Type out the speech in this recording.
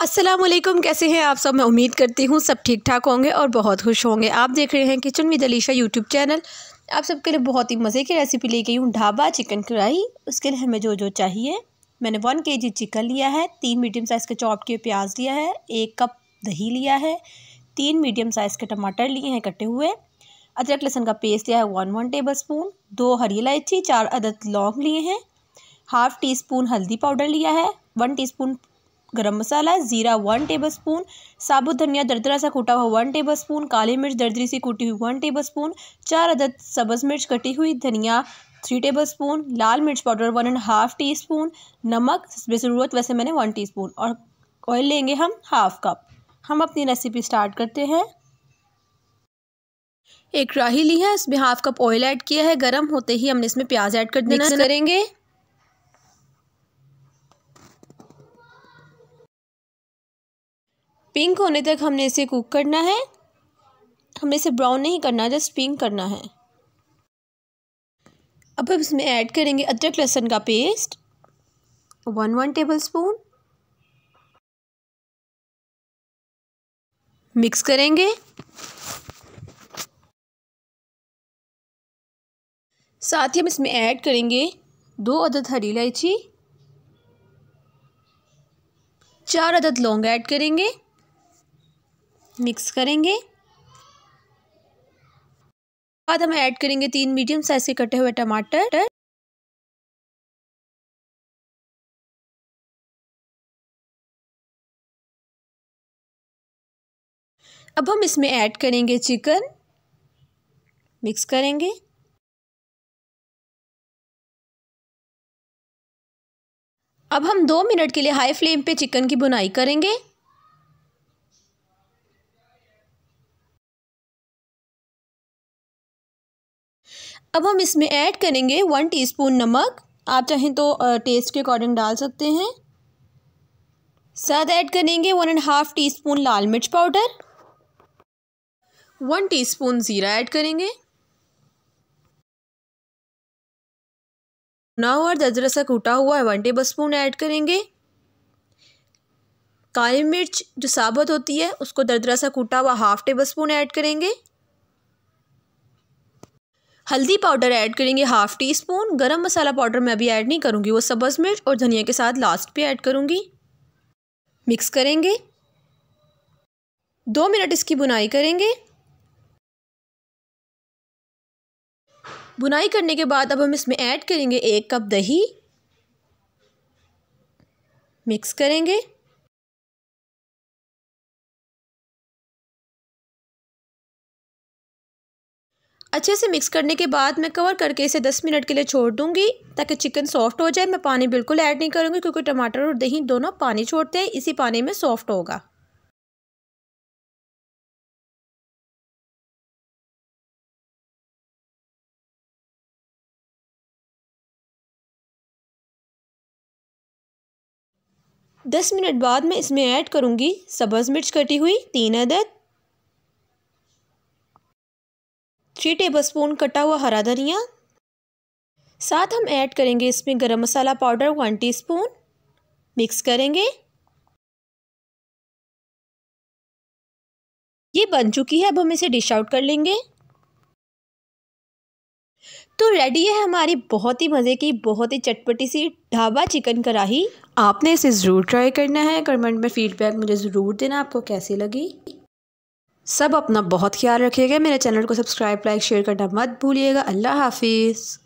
असलम कैसे हैं आप सब मैं उम्मीद करती हूँ सब ठीक ठाक होंगे और बहुत खुश होंगे आप देख रहे हैं kitchen with Alisha YouTube channel आप सबके लिए बहुत ही मज़े की रेसिपी ले गई हूँ ढाबा चिकन कढ़ाई उसके लिए हमें जो जो चाहिए मैंने वन के जी चिकन लिया है तीन मीडियम साइज़ के चॉप किए प्याज लिया है एक कप दही लिया है तीन मीडियम साइज़ के टमाटर लिए हैं कटे हुए अदरक लहसुन का पेस्ट लिया है वन वन टेबल स्पून दो हरी इलायची चार अदद लौंग लिए हैं हाफ़ टी स्पून हल्दी पाउडर लिया है वन टी स्पून गरम मसाला जीरा वन टेबल स्पून साबुत धनिया दरदरा सा कूटा हुआ वन टेबल स्पून काली मिर्च दरदरी सी कूटी हुई वन टेबल स्पून चार अदद सब्ज़ मिर्च कटी हुई धनिया थ्री टेबल स्पून लाल मिर्च powder one and half teaspoon नमक ज़रूरत वैसे मैंने वन टी स्पून और ऑयल लेंगे हम हाफ कप हम अपनी रेसिपी स्टार्ट करते हैं एक राही ली है उसमें हाफ कप ऑयल ऐड किया है गर्म होते ही हमने इसमें प्याज ऐड कर देना करेंगे पिंक होने तक हमने इसे कुक करना है हमने इसे ब्राउन नहीं करना जस्ट पिंक करना है अब हम इसमें ऐड करेंगे अदरक लहसुन का paste one one tablespoon mix करेंगे साथ ही हम इसमें ऐड करेंगे दो अदद हरी इलायची चार अदद लौंग ऐड करेंगे मिक्स करेंगे बाद हम ऐड करेंगे तीन मीडियम साइज के कटे हुए टमाटर अब हम इसमें ऐड करेंगे चिकन मिक्स करेंगे अब हम दो मिनट के लिए हाई फ्लेम पे चिकन की बुनाई करेंगे अब हम इसमें ऐड करेंगे वन टीस्पून नमक आप चाहें तो टेस्ट के अकॉर्डिंग डाल सकते हैं साथ ऐड करेंगे one and half teaspoon लाल मिर्च पाउडर वन टीस्पून ज़ीरा ऐड करेंगे नौ और दजरा सा कूटा हुआ है वन टेबल स्पून ऐड करेंगे काली मिर्च जो साबुत होती है उसको दरदरा सा कूटा हुआ हाफ़ टेबल स्पून ऐड करेंगे हल्दी पाउडर ऐड करेंगे हाफ़ टी स्पून गरम मसाला पाउडर मैं अभी ऐड नहीं करूँगी वो सब्ज़ मिर्च और धनिया के साथ लास्ट पे ऐड करूँगी मिक्स करेंगे दो मिनट इसकी बुनाई करेंगे बुनाई करने के बाद अब हम इसमें ऐड करेंगे एक कप दही मिक्स करेंगे अच्छे से मिक्स करने के बाद मैं कवर करके इसे 10 मिनट के लिए छोड़ दूंगी ताकि चिकन सॉफ्ट हो जाए मैं पानी बिल्कुल ऐड नहीं करूंगी क्योंकि टमाटर और दही दोनों पानी छोड़ते हैं इसी पानी में सॉफ्ट होगा दस मिनट बाद मैं इसमें ऐड करूंगी सब्ज़ मिर्च कटी हुई तीन अदद थ्री टेबलस्पून कटा हुआ हरा धनिया साथ हम ऐड करेंगे इसमें गरम मसाला पाउडर वन टीस्पून मिक्स करेंगे ये बन चुकी है अब हम इसे डिश आउट कर लेंगे तो रेडी है हमारी बहुत ही मज़े की बहुत ही चटपटी सी ढाबा चिकन कराही आपने इसे ज़रूर ट्राई करना है कमेंट में फ़ीडबैक मुझे ज़रूर देना आपको कैसी लगी सब अपना बहुत ख्याल रखिएगा मेरे चैनल को सब्सक्राइब लाइक शेयर करना मत भूलिएगा अल्लाह हाफिज़